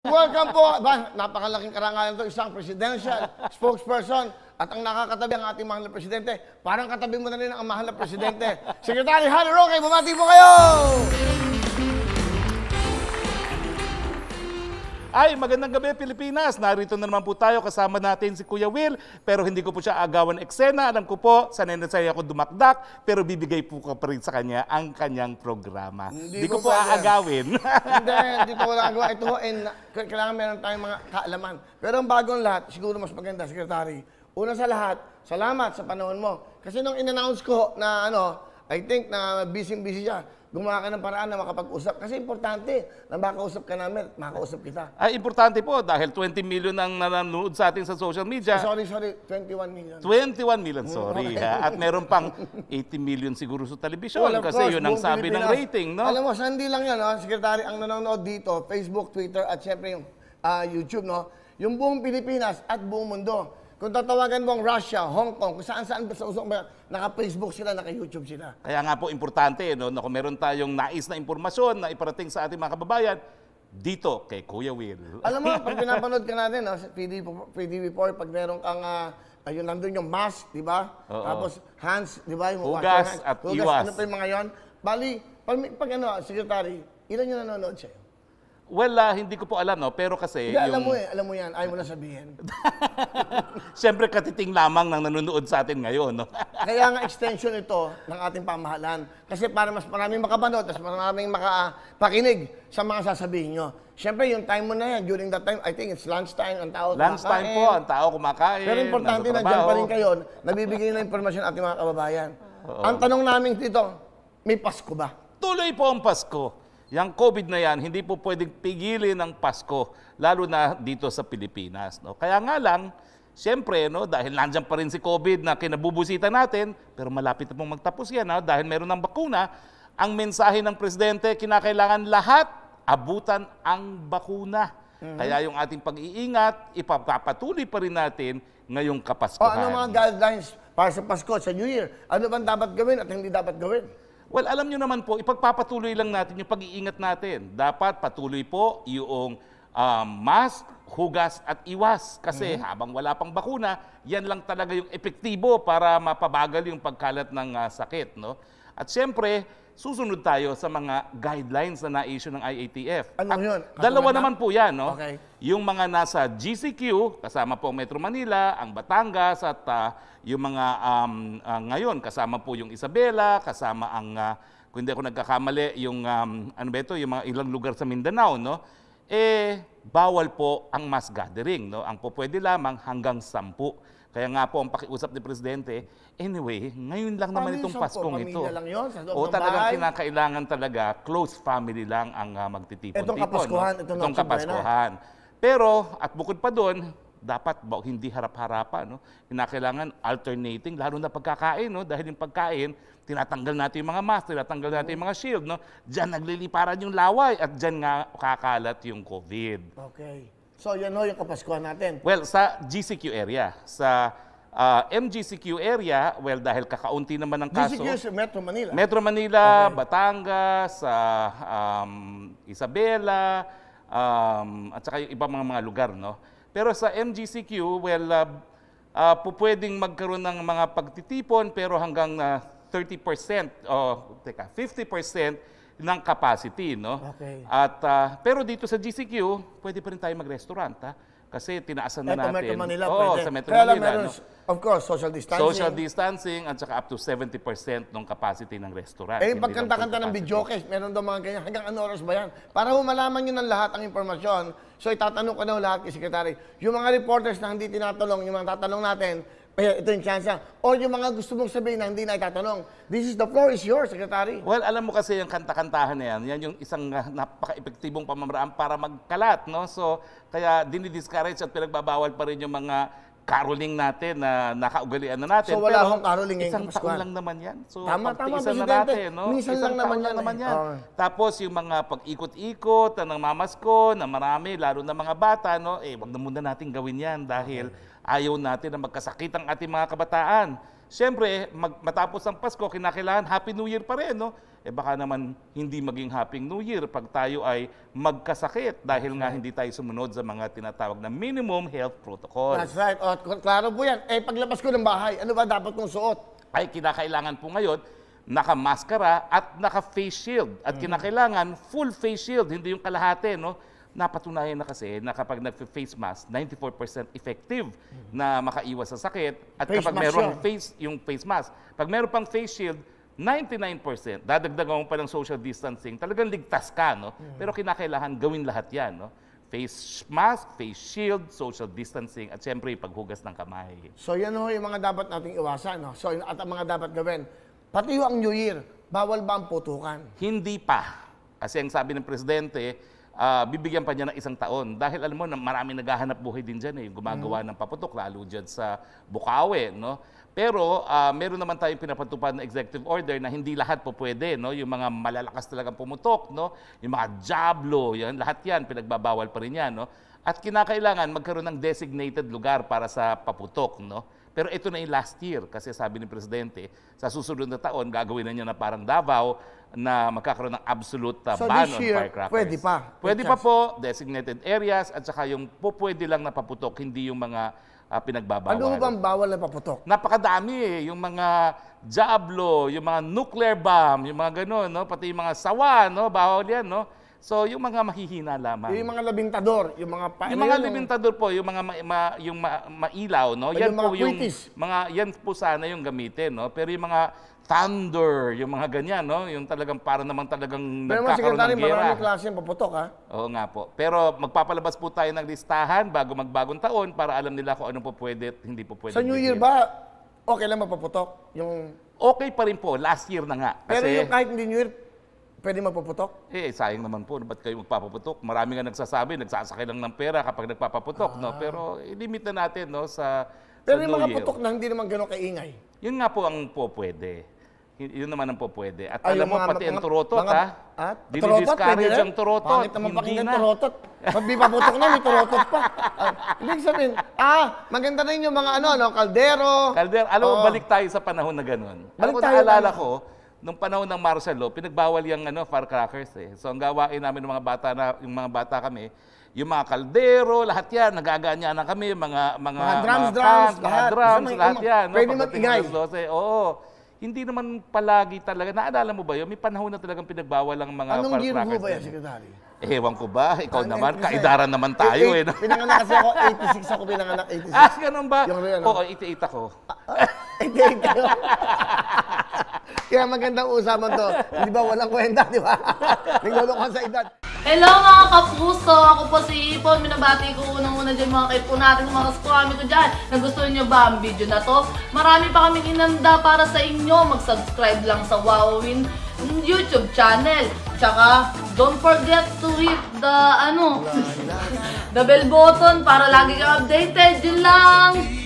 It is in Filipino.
Welcome po. Ba, napakalaking karangalan to isang presidential spokesperson at ang nakakatabi ang ating mahal na presidente. Parang katabi mo na rin ang mahal na presidente. Secretary Harry Roque, bumati po kayo! Ay, magandang gabi Pilipinas. Narito na naman po tayo kasama natin si Kuya Will. Pero hindi ko po siya agawan eksena. Alam ko po, sanay na sanay ako dumakdak. Pero bibigay po ko pa rin sa kanya ang kanyang programa. Hindi, ko, po aagawin. Hindi, hindi pa wala gawa. Ito, and eh, kailangan meron tayong mga kaalaman. Pero ang bagong lahat, siguro mas maganda, Secretary. Una sa lahat, salamat sa panahon mo. Kasi nung in-announce ko na ano, I think na busy-busy siya, gumawa ka ng paraan na makapag-usap. Kasi importante na makausap ka namin, makausap kita. Ay, importante po dahil 20 million ang nanonood sa atin sa social media. Oh, sorry, sorry, 21 million. 21 million, hmm, sorry. Okay. At meron pang 80 million siguro sa television well, kasi course, yun ang sabi Pilipinas. ng rating. No? Alam mo, hindi lang yan, no? Ah. Secretary, ang nanonood dito, Facebook, Twitter, at syempre yung uh, YouTube, no? Yung buong Pilipinas at buong mundo kung tatawagan mo ang Russia, Hong Kong, kung saan-saan sa usok, naka-Facebook sila, naka-YouTube sila. Kaya nga po importante, no, na kung meron tayong nais na impormasyon na iparating sa ating mga kababayan, dito kay Kuya Will. Alam mo, pag pinapanood ka natin, no, PDB, PDB4, pag meron kang, uh, ayun, nandun yung mask, di ba? Tapos hands, di ba? Yung Hugas at Hugas, iwas. Ano pa yung mga yon? Bali, pag, pag ano, secretary, ilan yung nanonood sa'yo? Well, uh, hindi ko po alam, no? pero kasi... Hindi, yung... alam mo eh, alam mo yan, ayaw mo na sabihin. siyempre katiting lamang ng nanonood sa atin ngayon. No? Kaya nga extension ito ng ating pamahalaan. Kasi para mas maraming makapanood, mas maraming makapakinig sa mga sasabihin nyo. Siyempre, yung time mo na yan, during that time, I think it's lunch time, ang tao Lunch kumakain. time po, ang tao kumakain. Pero importante na dyan pa rin kayo, nabibigay na impormasyon ating mga kababayan. Oo. Ang tanong namin dito, may Pasko ba? Tuloy po ang Pasko. Yang COVID na yan, hindi po pwedeng pigilin ang Pasko, lalo na dito sa Pilipinas. No? Kaya nga lang, Siyempre, no, dahil nandiyan pa rin si COVID na kinabubusitan natin, pero malapit na pong magtapos yan No? dahil meron ng bakuna, ang mensahe ng presidente, kinakailangan lahat abutan ang bakuna. Mm-hmm. Kaya yung ating pag-iingat, ipapatuloy pa rin natin ngayong Kapaskuhan. O, ano mga guidelines para sa Pasko, sa New Year? Ano bang dapat gawin at hindi dapat gawin? Well, alam nyo naman po, ipagpapatuloy lang natin yung pag-iingat natin. Dapat patuloy po yung uh, ah, mask, hugas at iwas. Kasi mm-hmm. habang wala pang bakuna, yan lang talaga yung epektibo para mapabagal yung pagkalat ng uh, sakit. No? At siyempre, susunod tayo sa mga guidelines na na-issue ng IATF. Ano at yun? Ano dalawa na? naman po yan. No? Okay. Yung mga nasa GCQ, kasama po Metro Manila, ang Batangas, at uh, yung mga um, uh, ngayon, kasama po yung Isabela, kasama ang... Uh, kung hindi ako nagkakamali, yung, um, ano ba ito, yung mga ilang lugar sa Mindanao, no? eh bawal po ang mass gathering. No? Ang po pwede lamang hanggang sampu. Kaya nga po ang pakiusap ni Presidente, anyway, ngayon lang naman itong Paskong po, ito. Lang yun, sa o talagang bahay. kinakailangan talaga, close family lang ang uh, magtitipon-tipon. Itong kapaskuhan. No? Itong, itong kapaskuhan. Pero, at bukod pa doon, dapat ba, hindi harap-harapan. No? Kinakailangan alternating, lalo na pagkakain. No? Dahil yung pagkain, tinatanggal natin yung mga mask, tinatanggal natin yung mga shield. No? Diyan nagliliparan yung laway at diyan nga kakalat yung COVID. Okay. So yan ho yung kapaskuhan natin. Well, sa GCQ area, sa uh, ah, MGCQ area, well, dahil kakaunti naman ng kaso. GCQ is Metro Manila. Metro Manila, okay. Batangas, uh, um, Isabela, um, at saka yung ibang mga, mga lugar, no? Pero sa MGCQ, well, uh, uh, pupwedeng magkaroon ng mga pagtitipon pero hanggang uh, 30% o oh, teka, 50% ng capacity, no? Okay. At uh, pero dito sa GCQ, pwede pa rin tayo mag-restaurant, ha? Kasi tinaasan na natin. Metro Manila, Oo, pwede. sa Metro Kaya Manila. Meron, no? Of course, social distancing. Social distancing at saka up to 70% ng capacity ng restaurant. Eh, pagkanta-kanta ng video case, meron daw mga ganyan. Hanggang ano oras ba yan? Para humalaman nyo ng lahat ang impormasyon. So, itatanong ko daw lahat kay Secretary. Yung mga reporters na hindi tinatanong, yung mga tatanong natin, Ayan, ito yung chance lang. yung mga gusto mong sabihin na hindi na itatanong, this is the floor is yours, Secretary. Well, alam mo kasi yung kanta-kantahan na yan, yan yung isang uh, napaka-epektibong pamamaraan para magkalat, no? So, kaya dinidiscourage at pinagbabawal pa rin yung mga caroling natin na nakaugalian na natin. So wala akong caroling ngayong Isang Kapaskuhan. taon lang naman yan. So tama, tama, na natin. No? Minsan lang naman yan. Naman eh. yan. Oh. Tapos yung mga pag-ikot-ikot na nangmamasko na marami, lalo na mga bata, no? eh wag na muna natin gawin yan dahil okay. ayaw natin na magkasakit ang ating mga kabataan. Siyempre, mag, matapos ang Pasko, kinakailangan Happy New Year pa rin, no? Eh baka naman hindi maging Happy New Year pag tayo ay magkasakit dahil nga hindi tayo sumunod sa mga tinatawag na minimum health protocol. That's right. O, oh, klaro po yan. Eh, paglabas ko ng bahay, ano ba dapat kong suot? Ay, kinakailangan po ngayon, nakamaskara at naka-face shield. At mm. kinakailangan full face shield, hindi yung kalahati, no? napatunayan na kasi na kapag nag-face mask, 94% effective mm-hmm. na makaiwas sa sakit. At face kapag meron yun. face, yung face mask, pag meron pang face shield, 99%, dadagdagan mo pa ng social distancing, talagang ligtas ka, no? Mm-hmm. Pero kinakailangan gawin lahat yan, no? Face mask, face shield, social distancing, at siyempre paghugas ng kamay. So yan ho yung mga dapat nating iwasan, no? So, at ang mga dapat gawin. Pati yung New Year, bawal ba ang putukan? Hindi pa. Kasi ang sabi ng Presidente, uh, bibigyan pa niya ng isang taon. Dahil alam mo, na marami naghahanap buhay din dyan eh, gumagawa mm. ng paputok, lalo dyan sa Bukawi. no? Pero uh, meron naman tayong pinapatupad na executive order na hindi lahat po pwede, no? Yung mga malalakas talagang pumutok, no? Yung mga jablo, yan, lahat yan, pinagbabawal pa rin yan, no? At kinakailangan magkaroon ng designated lugar para sa paputok, no? Pero ito na yung last year kasi sabi ni Presidente, sa susunod na taon, gagawin na niya na parang Davao na magkakaroon ng absolute uh, so ban this year, on firecrackers. pwede pa? Pwede pa po, designated areas at saka yung po pwede lang na paputok, hindi yung mga uh, pinagbabawal. Ano bang bawal na paputok? Napakadami eh. Yung mga Diablo, yung mga nuclear bomb, yung mga ganun, no? pati yung mga sawa, no? bawal yan. No? So yung mga mahihina lamang. Yung mga labintador, yung mga pa, Yung mga yun, labintador po, yung mga ma, ma, yung ma, mailaw, no? Yan yung po mga yung mga yan po sana yung gamitin, no? Pero yung mga thunder, yung mga ganyan, no? Yung talagang para naman talagang Pero nagkakaroon ng gera. Pero maraming klase yung paputok, ha? Oo nga po. Pero magpapalabas po tayo ng listahan bago magbagong taon para alam nila kung ano po pwede at hindi po pwede. Sa New Year ba, okay lang mapaputok? Yung... Okay pa rin po, last year na nga. Kasi... Pero yung kahit hindi New Year, Pwede magpaputok? Eh, eh, sayang naman po. Ba't kayo magpapaputok? Marami nga nagsasabi, nagsasakay lang ng pera kapag nagpapaputok. Ah. No? Pero ilimit eh, na natin no, sa Pero sa yung mga year. putok na hindi naman gano'ng kaingay. Yun nga po ang po pwede. yun naman ang po pwede. At Ay, alam mo, mga, pati mga, ang turotot, mga, ha? Ah, Dinidiscourage ang turotot. Panit naman pakinggan na. turotot. Magbibabutok na, may turotot pa. Ah, ibig sabihin, ah, maganda na yung mga ano, no, kaldero. Kaldero, alam mo, oh. balik tayo sa panahon na ganun. Balik tayo. ko, naalala ko, nung panahon ng Marcelo, pinagbawal yung ano, firecrackers eh. So ang gawain namin ng mga bata na yung mga bata kami, yung mga kaldero, lahat yan, nagaganyan na kami, mga mga mga drums, mga drums, cans, lahat, drums, lahat yan. Pwede no? matigay. Oo. Hindi naman palagi talaga. Naalala mo ba yun? May panahon na talagang pinagbawal ang mga Anong year ba yan, eh. Secretary? Eh, ewan ko ba? Ikaw An naman, kaidaran naman tayo eh. No? Pinanganak kasi ako, 86 ako pinanganak, 86. Ah, ganun ba? Ano Oo, 88 ano? ako. 88 ah, ah, ako. Kaya magandang usapan to. Di ba walang kwenta, di ba? Naglolokohan sa edad. Hello mga kapuso! Ako po si Ipon. Minabati ko unang-una dyan mga kaipo natin, mga squami ko dyan. Nagustuhan nyo ba ang video na to? Marami pa kaming inanda para sa inyo. Mag-subscribe lang sa Wowin YouTube channel. Tsaka, don't forget to hit the, ano, the bell button para lagi kang updated. Yun lang!